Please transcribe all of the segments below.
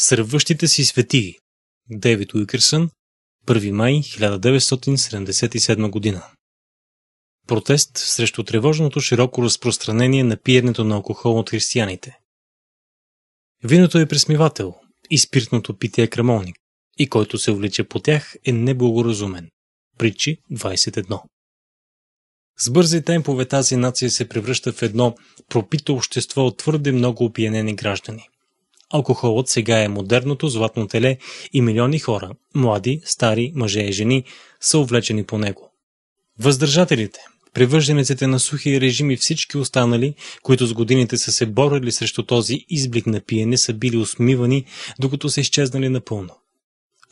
Сръбващите си свети Дейвид Уикърсън, 1 май 1977 година Протест срещу тревожното широко разпространение на пиенето на алкохол от християните. Виното е пресмивател и спиртното питие е крамолник, и който се увлича по тях е неблагоразумен. Причи 21 С бързи темпове тази нация се превръща в едно пропито общество от твърде много опиянени граждани – Алкохолът сега е модерното златно теле и милиони хора, млади, стари, мъже и жени, са увлечени по него. Въздържателите, привържениците на сухия режим и всички останали, които с годините са се борили срещу този изблик на пиене, са били усмивани, докато са изчезнали напълно.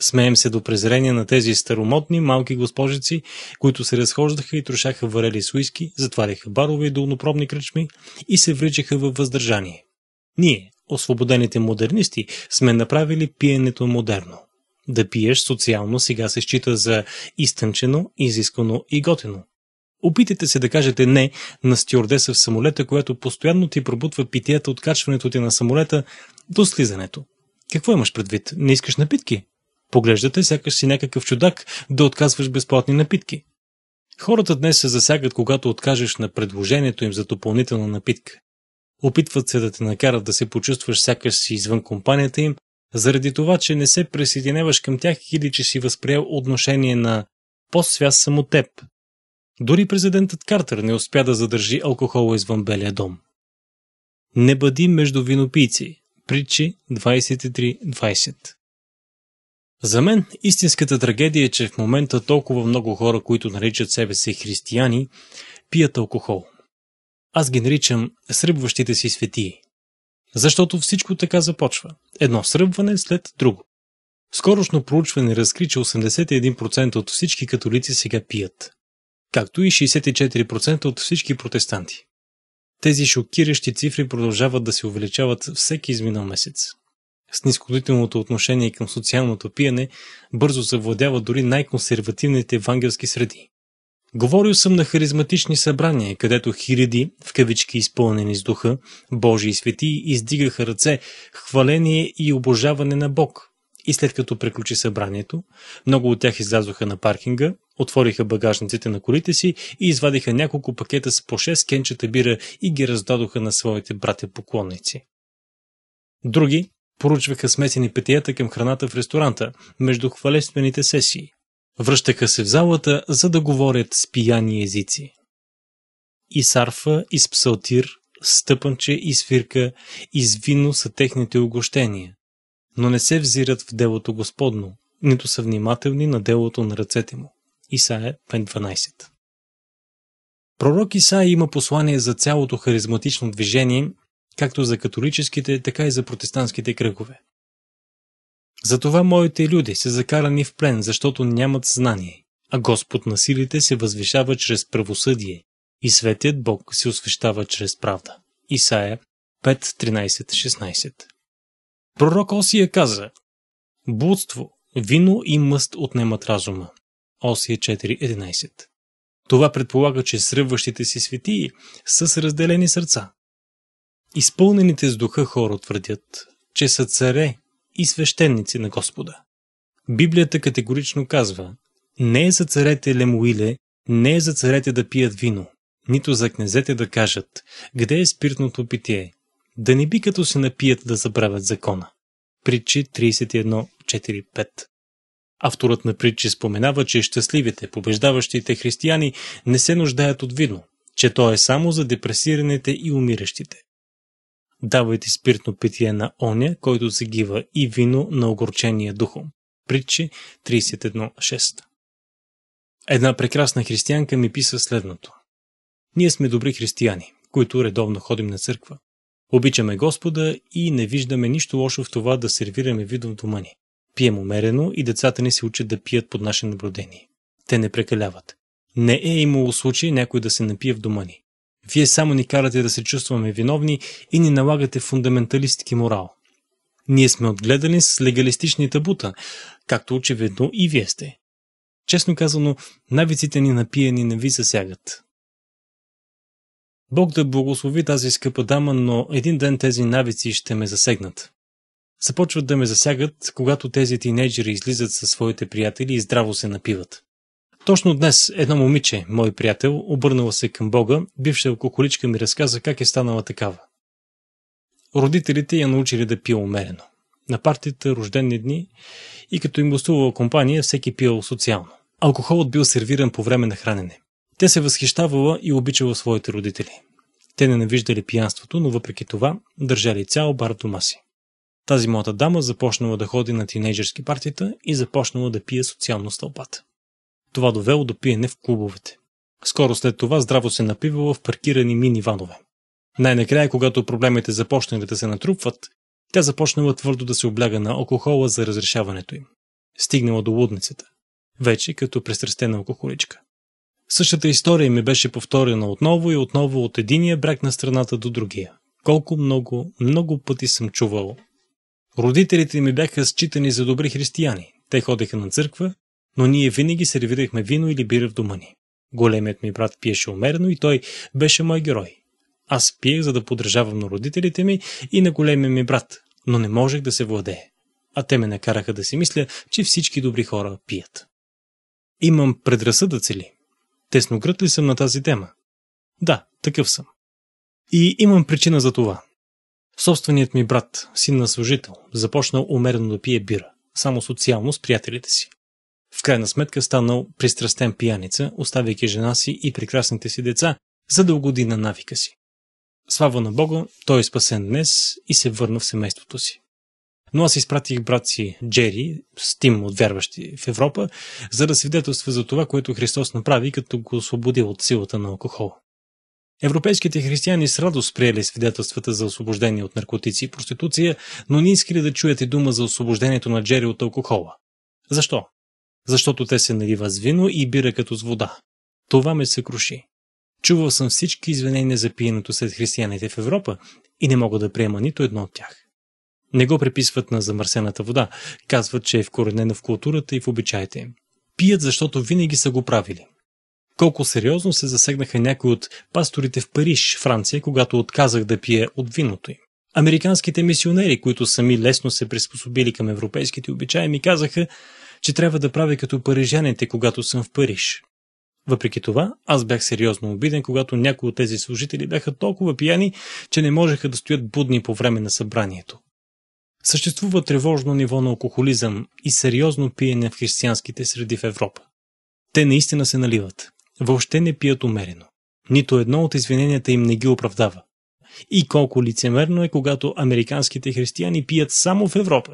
Смеем се до презрение на тези старомодни малки госпожици, които се разхождаха и трошаха варели с уиски, затваряха барове и долнопробни кръчми и се вричаха във въздържание. Ние, освободените модернисти сме направили пиенето модерно. Да пиеш социално сега се счита за изтънчено, изискано и готено. Опитайте се да кажете не на стюардеса в самолета, която постоянно ти пробутва питията от качването ти на самолета до слизането. Какво имаш предвид? Не искаш напитки? Поглеждате, сякаш си някакъв чудак да отказваш безплатни напитки. Хората днес се засягат, когато откажеш на предложението им за допълнителна напитка. Опитват се да те накарат да се почувстваш сякаш си извън компанията им, заради това, че не се присъединяваш към тях или че си възприел отношение на по-связ само теб. Дори президентът Картер не успя да задържи алкохола извън Белия дом. Не бъди между винопийци. Притчи 23.20 За мен истинската трагедия е, че в момента толкова много хора, които наричат себе си християни, пият алкохол аз ги наричам сръбващите си светии. Защото всичко така започва. Едно сръбване след друго. Скорошно проучване разкри, че 81% от всички католици сега пият. Както и 64% от всички протестанти. Тези шокиращи цифри продължават да се увеличават всеки изминал месец. С нисходителното отношение към социалното пиене бързо завладява дори най-консервативните евангелски среди. Говорил съм на харизматични събрания, където хиляди, в кавички изпълнени с духа, Божии свети, издигаха ръце, хваление и обожаване на Бог. И след като приключи събранието, много от тях излязоха на паркинга, отвориха багажниците на колите си и извадиха няколко пакета с по 6 кенчета бира и ги раздадоха на своите братя-поклонници. Други поручваха смесени петията към храната в ресторанта, между хвалествените сесии. Връщаха се в залата, за да говорят с пияни езици. И сарфа, и с псалтир, стъпанче и свирка, и с вино са техните огощения. Но не се взират в делото Господно, нито са внимателни на делото на ръцете му. Исаия 5.12 Пророк Исаия има послание за цялото харизматично движение, както за католическите, така и за протестантските кръгове. Затова моите люди са закарани в плен, защото нямат знание, а Господ на силите се възвишава чрез правосъдие и светият Бог се освещава чрез правда. Исаия 5.13.16 Пророк Осия каза Блудство, вино и мъст отнемат разума. Осия 4.11 Това предполага, че сръбващите си светии са с разделени сърца. Изпълнените с духа хора твърдят, че са царе и свещеници на Господа. Библията категорично казва, не е за царете Лемуиле, не е за царете да пият вино, нито за князете да кажат, къде е спиртното питие, да не би като се напият да забравят закона. Притчи 31.4.5 Авторът на притчи споменава, че щастливите, побеждаващите християни не се нуждаят от вино, че то е само за депресираните и умиращите. Давайте спиртно питие на оня, който загива и вино на огорчение духом. Притчи 31.6 Една прекрасна християнка ми писа следното. Ние сме добри християни, които редовно ходим на църква. Обичаме Господа и не виждаме нищо лошо в това да сервираме в дома ни. Пием умерено и децата ни се учат да пият под наше наблюдение. Те не прекаляват. Не е имало случай някой да се напие в дома ни. Вие само ни карате да се чувстваме виновни и ни налагате фундаменталистки морал. Ние сме отгледани с легалистични табута, както очевидно и вие сте. Честно казано, навиците ни на не ви засягат. Бог да благослови тази скъпа дама, но един ден тези навици ще ме засегнат. Започват да ме засягат, когато тези тинейджери излизат със своите приятели и здраво се напиват. Точно днес едно момиче, мой приятел, обърнала се към Бога, бивша алкохоличка ми разказа как е станала такава. Родителите я научили да пие умерено. На партията рождени дни и като им гостувала компания, всеки пиел социално. Алкохолът бил сервиран по време на хранене. Те се възхищавала и обичала своите родители. Те ненавиждали пиянството, но въпреки това държали цял бар дома си. Тази моята дама започнала да ходи на тинейджерски партията и започнала да пие социално стълбата. Това довело до пиене в клубовете. Скоро след това здраво се напивало в паркирани мини-ванове. Най-накрая, когато проблемите започнали да се натрупват, тя започнала твърдо да се обляга на алкохола за разрешаването им. Стигнала до лудницата. Вече като престрастена алкохоличка. Същата история ми беше повторена отново и отново от единия брак на страната до другия. Колко много, много пъти съм чувал. Родителите ми бяха считани за добри християни. Те ходеха на църква, но ние винаги сервирахме вино или бира в дома ни. Големият ми брат пиеше умерено и той беше мой герой. Аз пиех, за да подражавам на родителите ми и на големия ми брат, но не можех да се владее. А те ме накараха да си мисля, че всички добри хора пият. Имам предразсъдъци ли? Тесногръд ли съм на тази тема? Да, такъв съм. И имам причина за това. Собственият ми брат, син на служител, започнал умерено да пие бира, само социално с приятелите си. В крайна сметка е станал пристрастен пияница, оставяйки жена си и прекрасните си деца, за да на навика си. Слава на Бога, той е спасен днес и се върна в семейството си. Но аз изпратих брат си Джери, с тим от вярващи в Европа, за да свидетелства за това, което Христос направи, като го освободи от силата на алкохола. Европейските християни с радост приели свидетелствата за освобождение от наркотици и проституция, но не искали да чуят и дума за освобождението на Джери от алкохола. Защо? защото те се налива с вино и бира като с вода. Това ме се круши. Чувал съм всички извинения за пиенето сред християните в Европа и не мога да приема нито едно от тях. Не го приписват на замърсената вода, казват, че е вкоренена в културата и в обичаите им. Пият, защото винаги са го правили. Колко сериозно се засегнаха някои от пасторите в Париж, Франция, когато отказах да пия от виното им. Американските мисионери, които сами лесно се приспособили към европейските обичаи, ми казаха, че трябва да правя като парижаните, когато съм в Париж. Въпреки това, аз бях сериозно обиден, когато някои от тези служители бяха толкова пияни, че не можеха да стоят будни по време на събранието. Съществува тревожно ниво на алкохолизъм и сериозно пиене в християнските среди в Европа. Те наистина се наливат. Въобще не пият умерено. Нито едно от извиненията им не ги оправдава. И колко лицемерно е, когато американските християни пият само в Европа,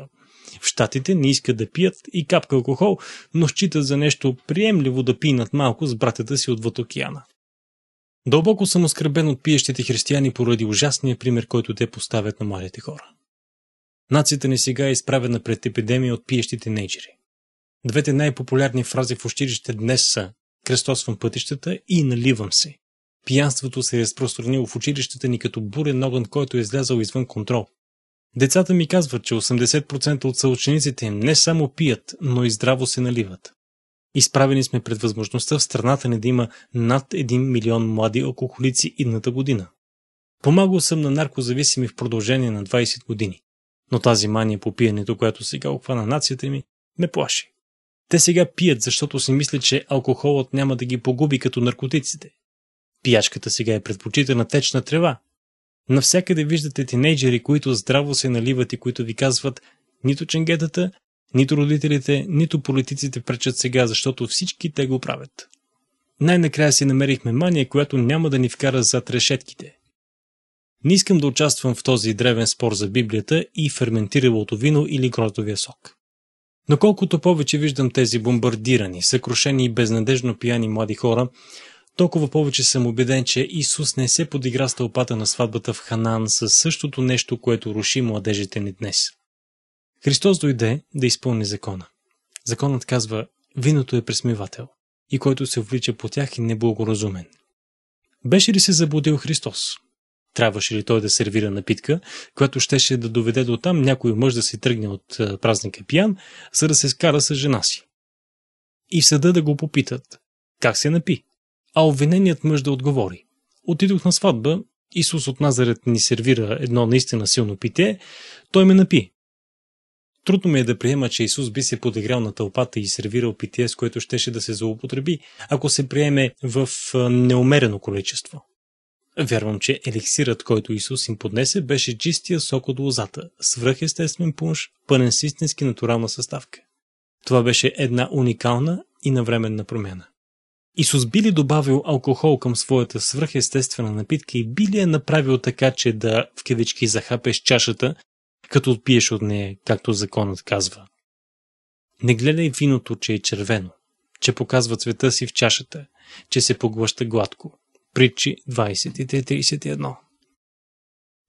в щатите не искат да пият и капка алкохол, но считат за нещо приемливо да пинат малко с братята си отвъд океана. Дълбоко съм оскърбен от пиещите християни поради ужасния пример, който те поставят на младите хора. Нацията ни сега е изправена пред епидемия от пиещите нейджери. Двете най-популярни фрази в училище днес са «кръстосвам пътищата» и «наливам се». Пиянството се е разпространило в училищата ни като бурен огън, който е излязал извън контрол. Децата ми казват, че 80% от съучениците им не само пият, но и здраво се наливат. Изправени сме пред възможността в страната ни да има над 1 милион млади алкохолици идната година. Помагал съм на наркозависими в продължение на 20 години, но тази мания по пиенето, която сега охвана нацията ми, ме плаши. Те сега пият, защото си мислят, че алкохолът няма да ги погуби като наркотиците. Пиячката сега е предпочитана течна трева, Навсякъде виждате тинейджери, които здраво се наливат и които ви казват нито ченгетата, нито родителите, нито политиците пречат сега, защото всички те го правят. Най-накрая си намерихме мания, която няма да ни вкара зад решетките. Не искам да участвам в този древен спор за Библията и ферментиралото вино или гротовия сок. Но колкото повече виждам тези бомбардирани, съкрушени и безнадежно пияни млади хора, толкова повече съм убеден, че Исус не се подигра с тълпата на сватбата в Ханан със същото нещо, което руши младежите ни днес. Христос дойде да изпълни закона. Законът казва, виното е пресмивател и който се влича по тях и е неблагоразумен. Беше ли се заблудил Христос? Трябваше ли той да сервира напитка, която щеше да доведе до там някой мъж да се тръгне от е, празника пиян, за да се скара с жена си? И в съда да го попитат, как се напи? а обвиненият мъж да отговори. Отидох на сватба, Исус от Назарет ни сервира едно наистина силно пите, той ме напи. Трудно ми е да приема, че Исус би се подиграл на тълпата и сервирал питие, с което щеше да се злоупотреби, ако се приеме в неумерено количество. Вярвам, че еликсирът, който Исус им поднесе, беше чистия сок от лозата, свръхестествен пунш, пълен с истински натурална съставка. Това беше една уникална и навременна промяна. Исус би ли добавил алкохол към своята свръхестествена напитка и би ли е направил така, че да в кавички захапеш чашата, като отпиеш от нея, както законът казва? Не гледай виното, че е червено, че показва цвета си в чашата, че се поглъща гладко. Притчи 23.31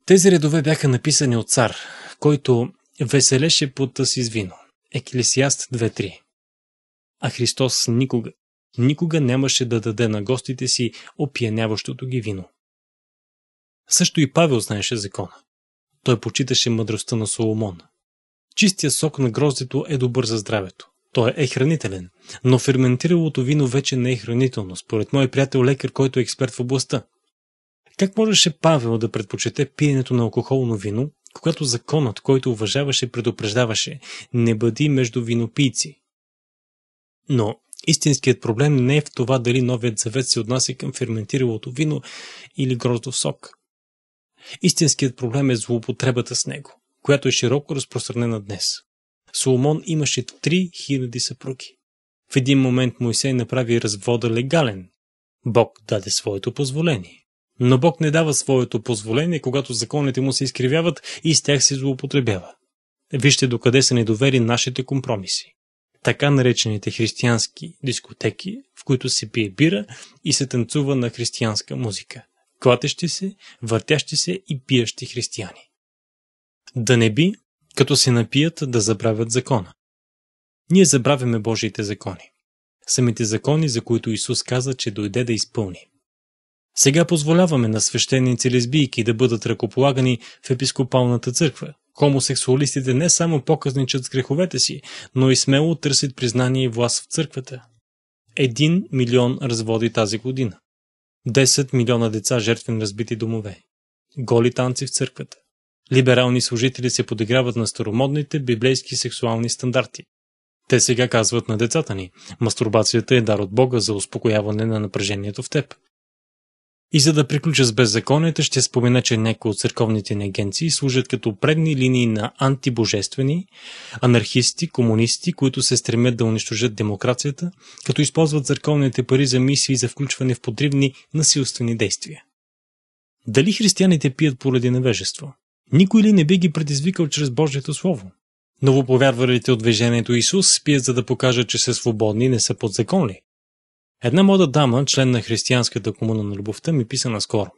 Тези редове бяха написани от цар, който веселеше пута си с вино. Екилесиаст 2.3 А Христос никога никога нямаше да даде на гостите си опияняващото ги вино. Също и Павел знаеше закона. Той почиташе мъдростта на Соломон. Чистия сок на гроздето е добър за здравето. Той е хранителен, но ферментиралото вино вече не е хранително, според мой приятел лекар, който е експерт в областта. Как можеше Павел да предпочете пиенето на алкохолно вино, когато законът, който уважаваше, предупреждаваше не бъди между винопийци? Но Истинският проблем не е в това дали Новият Завет се отнася към ферментиралото вино или гроздов сок. Истинският проблем е злоупотребата с него, която е широко разпространена днес. Соломон имаше 3000 съпруги. В един момент Моисей направи развода легален. Бог даде своето позволение. Но Бог не дава своето позволение, когато законите му се изкривяват и с тях се злоупотребява. Вижте докъде са недовери нашите компромиси така наречените християнски дискотеки, в които се пие бира и се танцува на християнска музика, клатещи се, въртящи се и пиещи християни. Да не би, като се напият, да забравят закона. Ние забравяме Божиите закони. Самите закони, за които Исус каза, че дойде да изпълни. Сега позволяваме на свещеници лесбийки да бъдат ръкополагани в епископалната църква, Хомосексуалистите не само показничат с греховете си, но и смело търсят признание и власт в църквата. Един милион разводи тази година. 10 милиона деца жертви на разбити домове. Голи танци в църквата. Либерални служители се подиграват на старомодните библейски сексуални стандарти. Те сега казват на децата ни, мастурбацията е дар от Бога за успокояване на напрежението в теб. И за да приключа с беззаконията, ще спомена, че някои от църковните агенции служат като предни линии на антибожествени, анархисти, комунисти, които се стремят да унищожат демокрацията, като използват църковните пари за мисии за включване в подривни насилствени действия. Дали християните пият поради невежество? Никой ли не би ги предизвикал чрез Божието Слово? Новоповярвалите от движението Исус спият за да покажат, че са свободни и не са подзаконни. Една мода дама, член на християнската комуна на любовта, ми писа наскоро.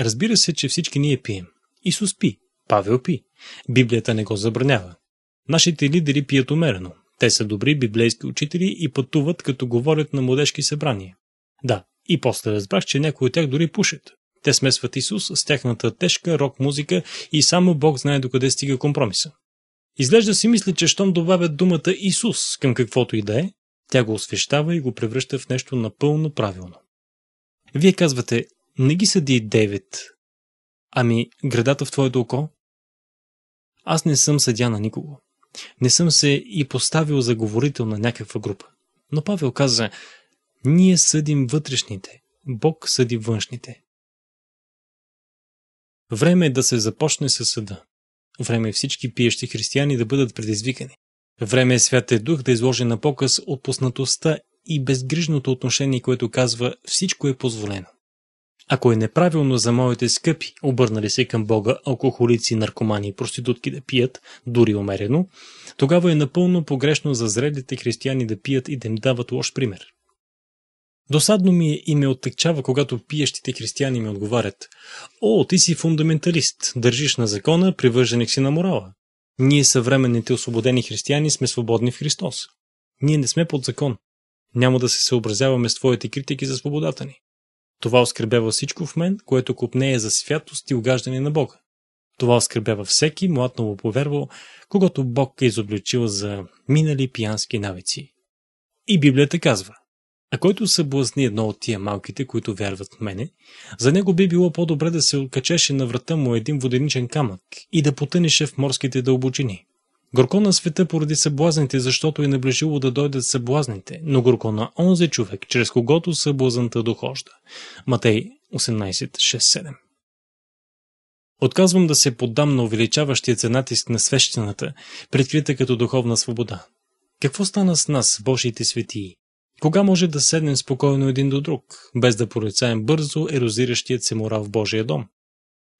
Разбира се, че всички ние пием. Исус пи, Павел пи. Библията не го забранява. Нашите лидери пият умерено. Те са добри библейски учители и пътуват, като говорят на младежки събрания. Да, и после разбрах, че някои от тях дори пушат. Те смесват Исус с тяхната тежка рок-музика и само Бог знае докъде стига компромиса. Изглежда си мисля, че щом добавят думата Исус към каквото и да е, тя го освещава и го превръща в нещо напълно правилно. Вие казвате, не ги съди Девет. Ами, градата в твоето око? Аз не съм съдя на никого. Не съм се и поставил за говорител на някаква група. Но Павел каза, ние съдим вътрешните, Бог съди външните. Време е да се започне със съда. Време е всички пиещи християни да бъдат предизвикани. Време е святе Дух да изложи на показ отпуснатостта и безгрижното отношение, което казва «всичко е позволено». Ако е неправилно за моите скъпи, обърнали се към Бога алкохолици, наркомани и проститутки да пият, дори умерено, тогава е напълно погрешно за зрелите християни да пият и да им дават лош пример. Досадно ми е и ме оттъкчава, когато пиещите християни ми отговарят. О, ти си фундаменталист, държиш на закона, привърженик си на морала. Ние съвременните освободени християни сме свободни в Христос. Ние не сме под закон. Няма да се съобразяваме с твоите критики за свободата ни. Това оскърбява всичко в мен, което купнее за святост и угаждане на Бога. Това оскърбява всеки млад новоповервал, когато Бог е изобличил за минали пиянски навици. И Библията казва а който съблазни едно от тия малките, които вярват в мене, за него би било по-добре да се откачеше на врата му един воденичен камък и да потънеше в морските дълбочини. Горко на света поради съблазните, защото е наближило да дойдат съблазните, но горко на онзи човек, чрез когото съблазната дохожда. Матей 18.6.7 Отказвам да се поддам на увеличаващия се натиск на свещената, предкрита като духовна свобода. Какво стана с нас, Божиите светии? Кога може да седнем спокойно един до друг, без да порицаем бързо ерозиращият се морал в Божия дом?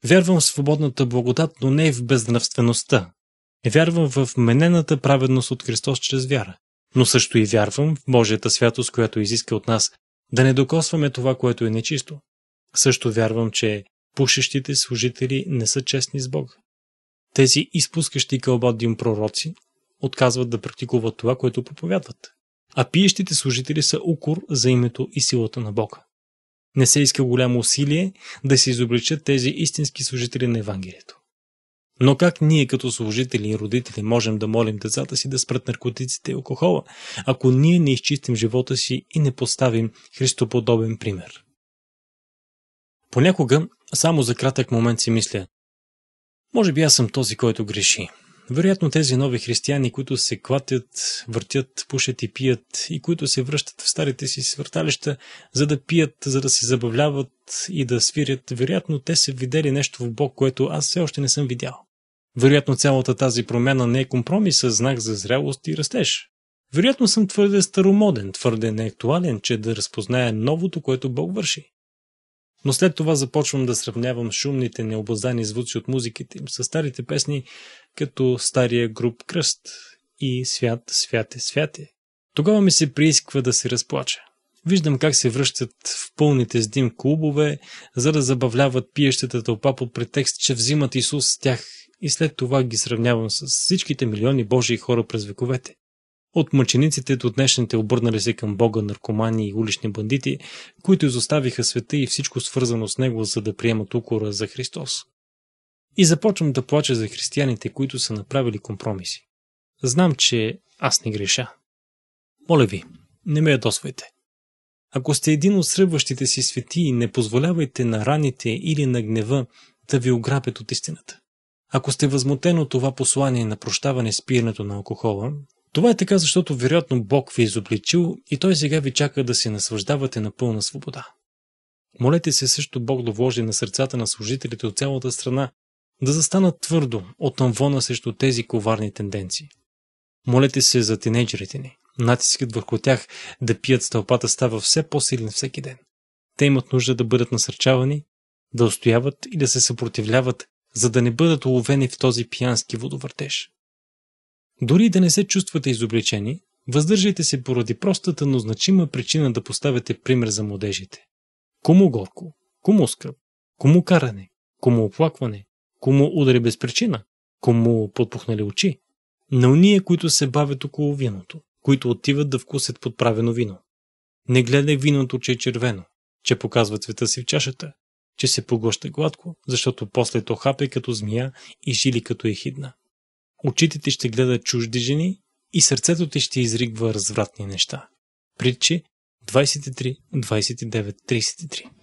Вярвам в свободната благодат, но не и в безнравствеността. Вярвам в менената праведност от Христос чрез вяра, но също и вярвам в Божията святост, която изиска от нас да не докосваме това, което е нечисто. Също вярвам, че пушещите служители не са честни с Бога. Тези изпускащи кълбодим пророци отказват да практикуват това, което проповядват а пиещите служители са укор за името и силата на Бога. Не се иска голямо усилие да се изобличат тези истински служители на Евангелието. Но как ние като служители и родители можем да молим децата си да спрат наркотиците и алкохола, ако ние не изчистим живота си и не поставим христоподобен пример? Понякога, само за кратък момент си мисля, може би аз съм този, който греши. Вероятно тези нови християни, които се клатят, въртят, пушат и пият и които се връщат в старите си свърталища, за да пият, за да се забавляват и да свирят, вероятно те са видели нещо в Бог, което аз все още не съм видял. Вероятно цялата тази промяна не е компромис, а знак за зрялост и растеж. Вероятно съм твърде старомоден, твърде неактуален, че да разпозная новото, което Бог върши. Но след това започвам да сравнявам шумните, необоздани звуци от музиките им с старите песни, като стария груп кръст и свят, святе, святе. Тогава ми се приисква да се разплача. Виждам как се връщат в пълните с дим клубове, за да забавляват пиещата тълпа под претекст, че взимат Исус с тях и след това ги сравнявам с всичките милиони Божии хора през вековете. От мъчениците до днешните обърнали се към Бога наркомани и улични бандити, които изоставиха света и всичко свързано с него, за да приемат укора за Христос. И започвам да плача за християните, които са направили компромиси. Знам, че аз не греша. Моля ви, не ме ядосвайте. Ако сте един от сръбващите си свети, не позволявайте на раните или на гнева да ви ограбят от истината. Ако сте възмутено това послание на прощаване с пиенето на алкохола, това е така, защото вероятно Бог ви е изобличил и Той сега ви чака да се наслаждавате на пълна свобода. Молете се също Бог да вложи на сърцата на служителите от цялата страна да застанат твърдо от анвона срещу тези коварни тенденции. Молете се за тинейджерите ни. Натискът върху тях да пият стълпата става все по-силен всеки ден. Те имат нужда да бъдат насърчавани, да устояват и да се съпротивляват, за да не бъдат уловени в този пиянски водовъртеж. Дори да не се чувствате изобличени, въздържайте се поради простата, но значима причина да поставяте пример за младежите. Кому горко, кому скръп, кому каране, кому оплакване, кому удари без причина, кому подпухнали очи. На уния, които се бавят около виното, които отиват да вкусят подправено вино. Не гледай виното, че е червено, че показва цвета си в чашата, че се поглъща гладко, защото после то хапе като змия и жили като ехидна очите ти ще гледат чужди жени и сърцето ти ще изригва развратни неща. Притчи 23, 29, 33